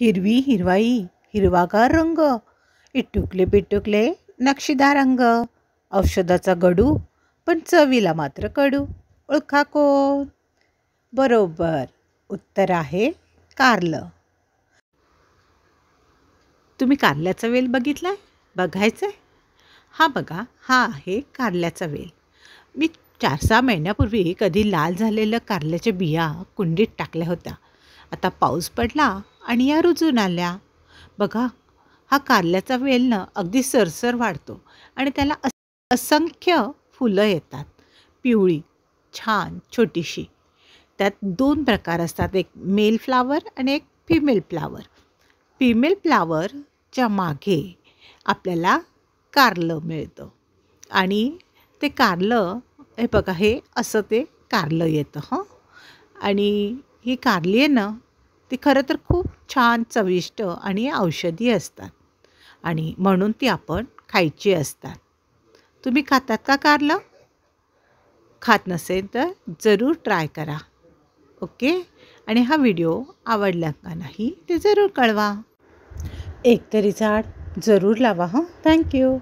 हिरवी हिरवाई हिरवागार रंग इटुकले बिटुकले नक्षीदार रंग औषधाचा गडू पण चवीला मात्र कडू ओळखा कोण बरोबर उत्तर आहे कारलं तुम्ही कारल्याचा वेल बघितला बघायचं आहे हा बघा हा आहे कारल्याचा वेल मी चार सहा महिन्यापूर्वी कधी लाल झालेलं कारल्याच्या बिया कुंडीत टाकल्या होत्या आता पाऊस पडला आणि या रुजून आल्या बघा हा कारल्याचा वेलनं अगदी सरसर वाढतो आणि त्याला असंख्य फुलं येतात पिवळी छान छोटीशी त्यात दोन प्रकार असतात एक मेल फ्लावर आणि एक फिमेल फ्लावर फिमेल फ्लावरच्या मागे आपल्याला कारलं मिळतं आणि ते कारलं हे बघा हे असं ते कारलं येतं हं आणि ही कारली आहे ना ती खरं तर खूप छान चविष्ट आणि औषधी असतात आणि म्हणून ती आपण खायची असतात तुम्ही खातात का कारलं खात नसेल तर जरूर ट्राय करा ओके आणि हा व्हिडिओ आवडला का नाही ते जरूर कळवा एकतरी झाड जरूर लावा हां थँक्यू